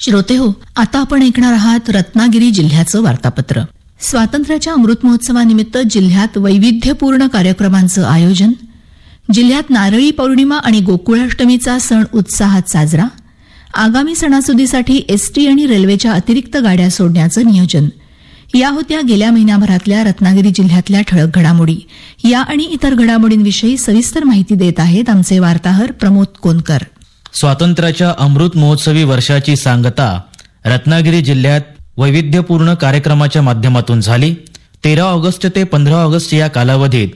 श्रोते हो आता आपण ऐकणार आहात रत्नागिरी जिल्ह्याचं वार्तापत्र स्वातंत्र्याच्या अमृत महोत्सवानिमित्त जिल्ह्यात वैविध्यपूर्ण कार्यक्रमांचं आयोजन जिल्ह्यात नारळी पौर्णिमा आणि गोकुळाष्टमीचा सण उत्साहात साजरा आगामी सणासुदीसाठी एसटी आणि रेल्वेच्या अतिरिक्त गाड्या सोडण्याचं नियोजन या होत्या गेल्या महिन्याभरातल्या रत्नागिरी जिल्ह्यातल्या ठळक घडामोडी या आणि इतर घडामोडींविषयी सविस्तर माहिती देत आहेत आमचे वार्ताहर प्रमोद कोनकर स्वातंत्र्याच्या अमृत महोत्सवी वर्षाची सांगता रत्नागिरी जिल्ह्यात वैविध्यपूर्ण कार्यक्रमाच्या माध्यमातून झाली तेरा ऑगस्ट ते पंधरा ऑगस्ट या कालावधीत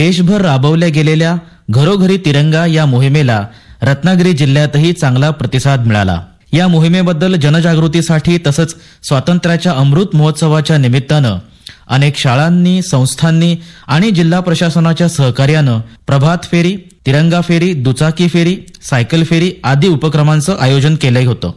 देशभर राबवल्या गेलेल्या घरोघरी तिरंगा या मोहिमेला रत्नागिरी जिल्ह्यातही चांगला प्रतिसाद मिळाला या मोहिमेबद्दल जनजागृतीसाठी तसंच स्वातंत्र्याच्या अमृत महोत्सवाच्या निमित्तानं अनेक शाळांनी संस्थांनी आणि जिल्हा प्रशासनाच्या सहकार्यानं प्रभात फेरी तिरंगा फेरी दुचाकी फेरी सायकल फेरी आदी उपक्रमांचं आयोजन केलं होतं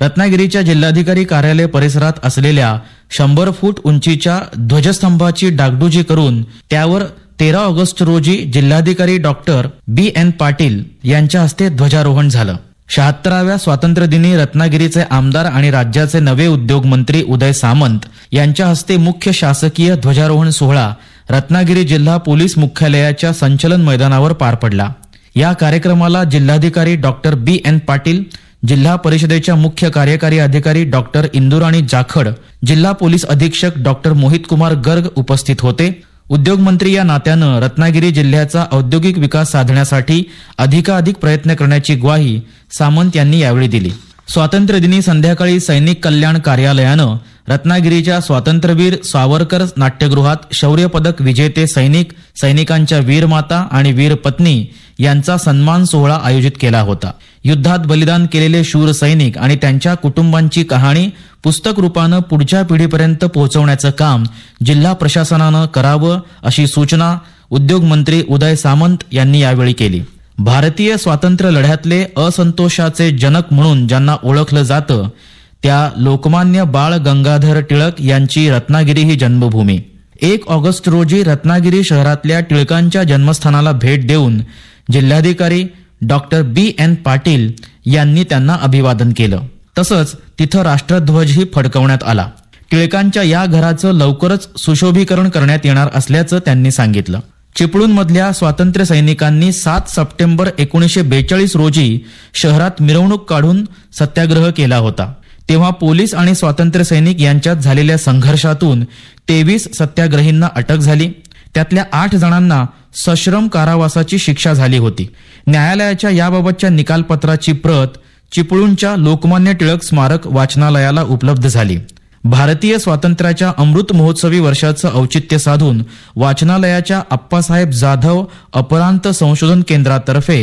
रत्नागिरीच्या जिल्हाधिकारी कार्यालय परिसरात असलेल्या शंभर फूट उंचीच्या ध्वजस्तंभाची डागडुजी करून त्यावर तेरा ऑगस्ट रोजी जिल्हाधिकारी डॉक्टर बी एन पाटील यांच्या हस्ते ध्वजारोहण झालं शहात्तराव्या स्वातंत्र्यदिनी रत्नागिरीचे आमदार आणि राज्याचे नवे उद्योग मंत्री उदय सामंत यांच्या हस्ते मुख्य शासकीय ध्वजारोहण सोहळा रत्नागिरी जिल्हा पोलीस मुख्यालयाच्या संचलन मैदानावर पार पडला या कार्यक्रमाला जिल्हाधिकारी डॉक्टर बी एन पाटील जिल्हा परिषदेच्या मुख्य कार्यकारी अधिकारी डॉक्टर इंदुराणी जाखड जिल्हा पोलीस अधीक्षक डॉक्टर मोहित कुमार गर्ग उपस्थित होते उद्योगमंत्री या नात्यानं रत्नागिरी जिल्ह्याचा औद्योगिक विकास साधण्यासाठी अधिकाधिक प्रयत्न करण्याची ग्वाही सामंत यांनी यावेळी दिली स्वातंत्र्यदिनी संध्याकाळी सैनिक कल्याण कार्यालयानं रत्नागिरीच्या स्वातंत्र्यवीर सावरकर नाट्यगृहात शौर्य पदक विजेते सैनिक सैनिकांच्या माता आणि वीर पत्नी यांचा सन्मान सोहळा आयोजित केला होता युद्धात बलिदान केलेले शूर सैनिक आणि त्यांच्या कुटुंबांची कहाणी पुस्तक रूपानं पुढच्या पिढीपर्यंत पोहोचवण्याचं काम जिल्हा प्रशासनानं करावं अशी सूचना उद्योगमंत्री उदय सामंत यांनी यावेळी केली भारतीय स्वातंत्र्य लढ्यातले असंतोषाचे जनक म्हणून ज्यांना ओळखलं जातं त्या लोकमान्य बाळ गंगाधर टिळक यांची रत्नागिरी ही जन्मभूमी एक ऑगस्ट रोजी रत्नागिरी शहरातल्या टिळकांच्या जन्मस्थानाला भेट देऊन जिल्हाधिकारी डॉक्टर बी एन पाटील यांनी त्यांना अभिवादन केलं तसंच तिथं राष्ट्रध्वजही फडकवण्यात आला टिळकांच्या या घराचं लवकरच सुशोभीकरण करण्यात येणार असल्याचं त्यांनी सांगितलं चिपळूणमधल्या स्वातंत्र्य सैनिकांनी सात सप्टेंबर एकोणीसशे बेचाळीस रोजी शहरात मिरवणूक काढून सत्याग्रह केला होता तेव्हा पोलीस आणि स्वातंत्र्य सैनिक यांच्यात झालेल्या संघर्षातून तेवीस सत्याग्रहींना अटक झाली त्यातल्या आठ जणांना सश्रम कारावासाची शिक्षा झाली होती न्यायालयाच्या याबाबतच्या निकालपत्राची प्रत चिपळूणच्या लोकमान्य टिळक स्मारक वाचनालयाला उपलब्ध झाली भारतीय स्वातंत्र्याच्या अमृत महोत्सवी वर्षाचं औचित्य साधून वाचनालयाच्या अप्पासाहेब जाधव अपरांत संशोधन केंद्रातर्फे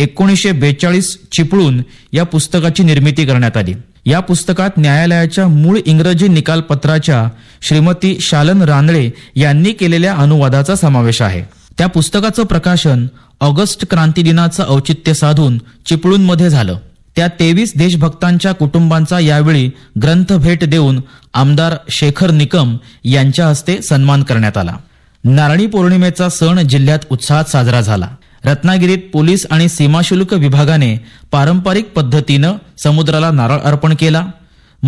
एकोणीसशे बेचाळीस चिपळून या पुस्तकाची निर्मिती करण्यात आली या पुस्तकात न्यायालयाच्या मूळ इंग्रजी निकालपत्राच्या श्रीमती शालन रानळे यांनी केलेल्या अनुवादाचा समावेश आहे त्या पुस्तकाचं प्रकाशन ऑगस्ट क्रांती दिनाचं औचित्य साधून चिपळूणमध्ये झालं त्या तेवीस देशभक्तांच्या कुटुंबांचा यावेळी ग्रंथ भेट देऊन आमदार शेखर निकम यांच्या हस्ते सन्मान करण्यात आला नारळी पौर्णिमेचा सण जिल्ह्यात उत्साहात साजरा झाला रत्नागिरीत पोलीस आणि सीमाशुल्क विभागाने पारंपरिक पद्धतीनं समुद्राला नारळ अर्पण केला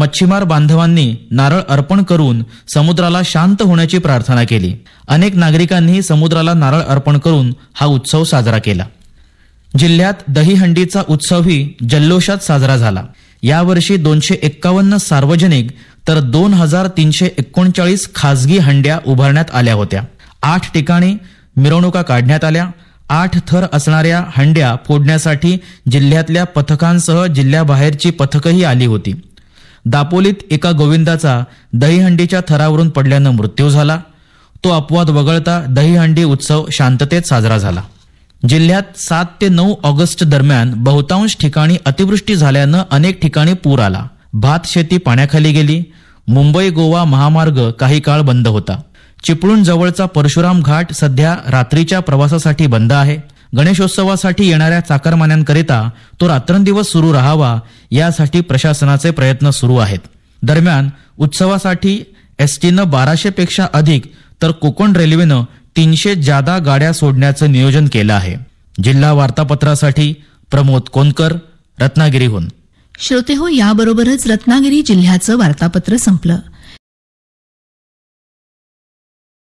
मच्छीमार बांधवांनी नारळ अर्पण करून समुद्राला शांत होण्याची प्रार्थना केली अनेक नागरिकांनी समुद्राला नारळ अर्पण करून हा उत्सव साजरा केला जिल्ह्यात दहीहंडीचा उत्सवही जल्लोषात साजरा झाला यावर्षी दोनशे एक्कावन्न सार्वजनिक तर दोन हजार तीनशे एकोणचाळीस खासगी हंड्या उभारण्यात आल्या होत्या आठ ठिकाणी मिरवणुका काढण्यात आल्या आठ थर असणाऱ्या हंड्या फोडण्यासाठी जिल्ह्यातल्या पथकांसह जिल्ह्याबाहेरची पथकही आली होती दापोलीत एका गोविंदाचा दहीहंडीच्या थरावरून पडल्यानं मृत्यू झाला तो अपवाद वगळता दहीहंडी उत्सव शांततेत साजरा झाला जिल्ह्यात सात ते नऊ ऑगस्ट दरम्यान बहुतांश ठिकाणी अतिवृष्टी झाल्यानं अनेक ठिकाणी पूर आला भात शेती पाण्याखाली गेली मुंबई गोवा महामार्ग काही काळ बंद होता चिपळूण जवळचा परशुराम घाट सध्या रात्रीच्या प्रवासासाठी बंद आहे गणेशोत्सवासाठी येणाऱ्या चाकरमान्यांकरिता तो रात्रंदिवस सुरू राहावा यासाठी प्रशासनाचे प्रयत्न सुरू आहेत दरम्यान उत्सवासाठी एसटीनं बाराशे पेक्षा अधिक तर कोकण रेल्वेनं तीनशे जादा गाड्या सोडण्याचं नियोजन केलं आहे जिल्हा वार्तापत्रासाठी प्रमोद कोनकर रत्नागिरीहून श्रोतेहो याबरोबरच रत्नागिरी जिल्ह्याचं वार्तापत्र संपलं